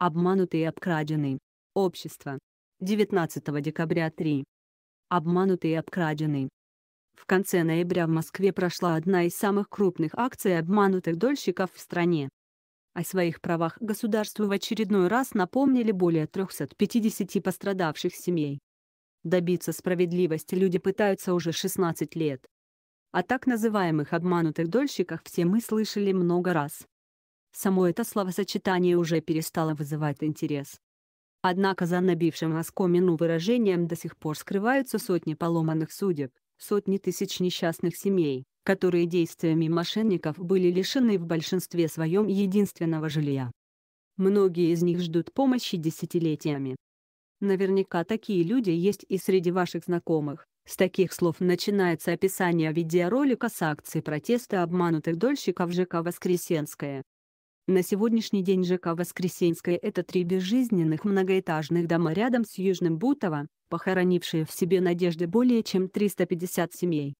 Обманутый и обкраденный. Общество. 19 декабря 3. Обманутый и обкраденный. В конце ноября в Москве прошла одна из самых крупных акций обманутых дольщиков в стране. О своих правах государству в очередной раз напомнили более 350 пострадавших семей. Добиться справедливости люди пытаются уже 16 лет. О так называемых обманутых дольщиках все мы слышали много раз само это словосочетание уже перестало вызывать интерес. Однако за набившим оскомину выражением до сих пор скрываются сотни поломанных судеб, сотни тысяч несчастных семей, которые действиями мошенников были лишены в большинстве своем единственного жилья. Многие из них ждут помощи десятилетиями. Наверняка такие люди есть и среди ваших знакомых. С таких слов начинается описание видеоролика с акции протеста обманутых дольщиков ЖК «Воскресенская», на сегодняшний день ЖК «Воскресенская» — это три безжизненных многоэтажных дома рядом с Южным Бутово, похоронившие в себе надежды более чем 350 семей.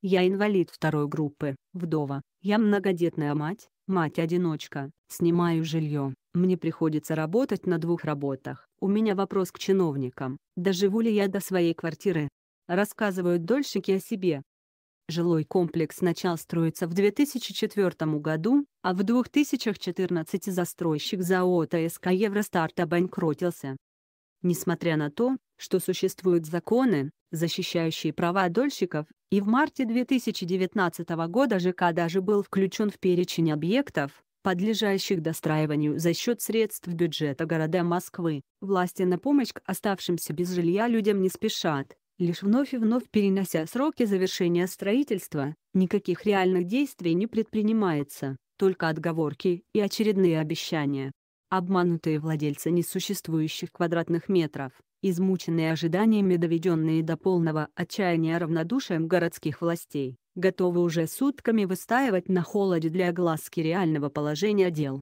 Я инвалид второй группы, вдова, я многодетная мать, мать-одиночка, снимаю жилье, мне приходится работать на двух работах, у меня вопрос к чиновникам, доживу ли я до своей квартиры. Рассказывают дольщики о себе, Жилой комплекс начал строиться в 2004 году, а в 2014 застройщик ЗАО ТСК «Евростарт» обанкротился. Несмотря на то, что существуют законы, защищающие права дольщиков, и в марте 2019 года ЖК даже был включен в перечень объектов, подлежащих достраиванию за счет средств бюджета города Москвы. Власти на помощь к оставшимся без жилья людям не спешат лишь вновь и вновь перенося сроки завершения строительства, никаких реальных действий не предпринимается, только отговорки и очередные обещания. Обманутые владельцы несуществующих квадратных метров, измученные ожиданиями доведенные до полного отчаяния равнодушием городских властей, готовы уже сутками выстаивать на холоде для огласки реального положения дел.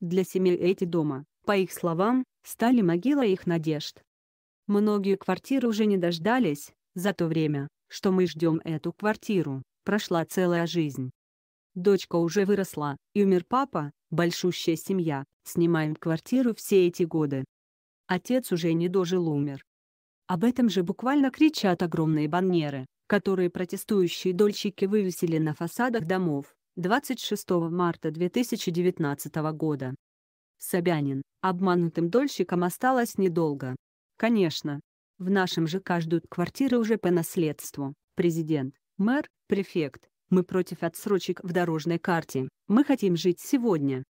Для семей эти дома, по их словам, стали могилой их надежд, Многие квартиры уже не дождались, за то время, что мы ждем эту квартиру, прошла целая жизнь. Дочка уже выросла, и умер папа, большущая семья, снимаем квартиру все эти годы. Отец уже не дожил умер. Об этом же буквально кричат огромные баннеры, которые протестующие дольщики вывесили на фасадах домов 26 марта 2019 года. Собянин, обманутым дольщикам осталось недолго. Конечно, в нашем же каждую квартиру уже по наследству. Президент, мэр, префект. Мы против отсрочек в дорожной карте. Мы хотим жить сегодня.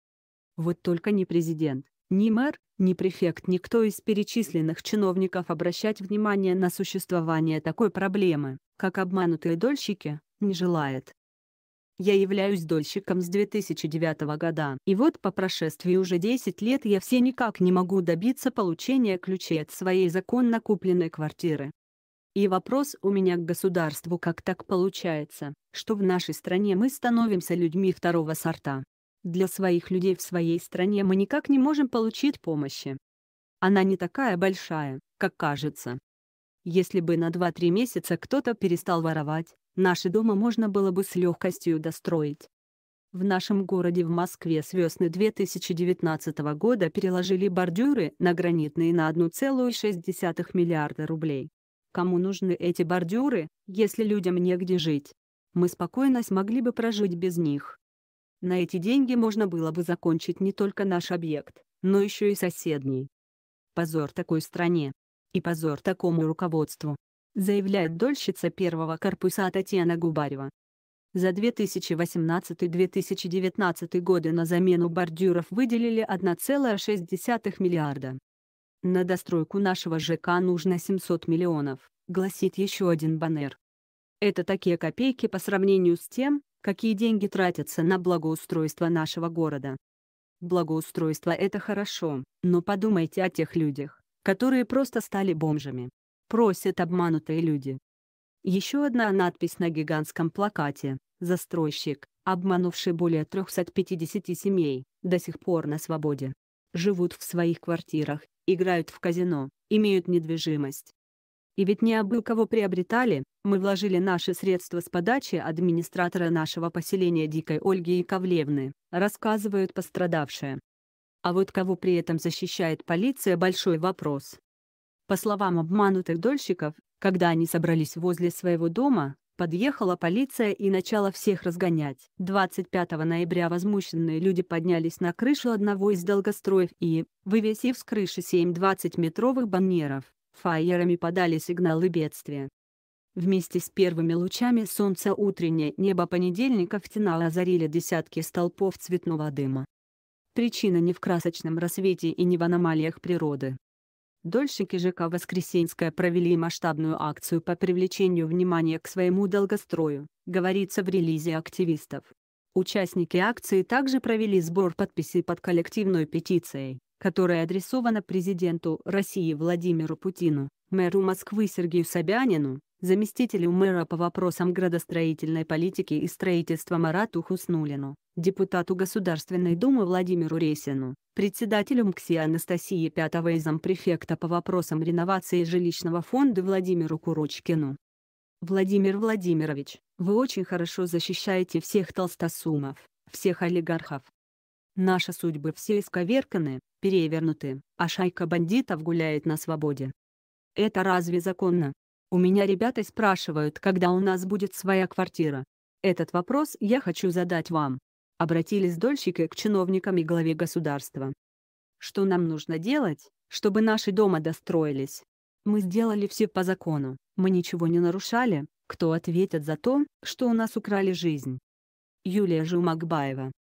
Вот только ни президент, ни мэр, ни префект, никто из перечисленных чиновников обращать внимание на существование такой проблемы, как обманутые дольщики, не желает. Я являюсь дольщиком с 2009 года. И вот по прошествии уже 10 лет я все никак не могу добиться получения ключей от своей законно купленной квартиры. И вопрос у меня к государству, как так получается, что в нашей стране мы становимся людьми второго сорта. Для своих людей в своей стране мы никак не можем получить помощи. Она не такая большая, как кажется. Если бы на 2-3 месяца кто-то перестал воровать, Наши дома можно было бы с легкостью достроить. В нашем городе в Москве с весны 2019 года переложили бордюры на гранитные на 1,6 миллиарда рублей. Кому нужны эти бордюры, если людям негде жить? Мы спокойно смогли бы прожить без них. На эти деньги можно было бы закончить не только наш объект, но еще и соседний. Позор такой стране. И позор такому руководству заявляет дольщица первого корпуса Татьяна Губарева. За 2018-2019 годы на замену бордюров выделили 1,6 миллиарда. На достройку нашего ЖК нужно 700 миллионов, гласит еще один баннер. Это такие копейки по сравнению с тем, какие деньги тратятся на благоустройство нашего города. Благоустройство – это хорошо, но подумайте о тех людях, которые просто стали бомжами просят обманутые люди. Еще одна надпись на гигантском плакате «Застройщик, обманувший более 350 семей, до сих пор на свободе. Живут в своих квартирах, играют в казино, имеют недвижимость. И ведь не обыл кого приобретали, мы вложили наши средства с подачи администратора нашего поселения Дикой Ольги Яковлевны, рассказывают пострадавшие. А вот кого при этом защищает полиция – большой вопрос. По словам обманутых дольщиков, когда они собрались возле своего дома, подъехала полиция и начала всех разгонять. 25 ноября возмущенные люди поднялись на крышу одного из долгостроев и, вывесив с крыши 7 20-метровых баннеров, фаерами подали сигналы бедствия. Вместе с первыми лучами солнца утреннее небо понедельника в Тинало озарили десятки столпов цветного дыма. Причина не в красочном рассвете и не в аномалиях природы. Дольщики ЖК «Воскресенская» провели масштабную акцию по привлечению внимания к своему долгострою, говорится в релизе активистов. Участники акции также провели сбор подписей под коллективной петицией, которая адресована президенту России Владимиру Путину, мэру Москвы Сергею Собянину, заместителю мэра по вопросам градостроительной политики и строительства Марату Хуснулину, депутату Государственной Думы Владимиру Ресину, председателю МКСИ Анастасии Пятого и зампрефекта по вопросам реновации жилищного фонда Владимиру Курочкину. Владимир Владимирович, вы очень хорошо защищаете всех толстосумов, всех олигархов. Наши судьбы все исковерканы, перевернуты, а шайка бандитов гуляет на свободе. Это разве законно? У меня ребята спрашивают, когда у нас будет своя квартира. Этот вопрос я хочу задать вам. Обратились дольщики к чиновникам и главе государства. Что нам нужно делать, чтобы наши дома достроились? Мы сделали все по закону, мы ничего не нарушали, кто ответит за то, что у нас украли жизнь? Юлия Жумагбаева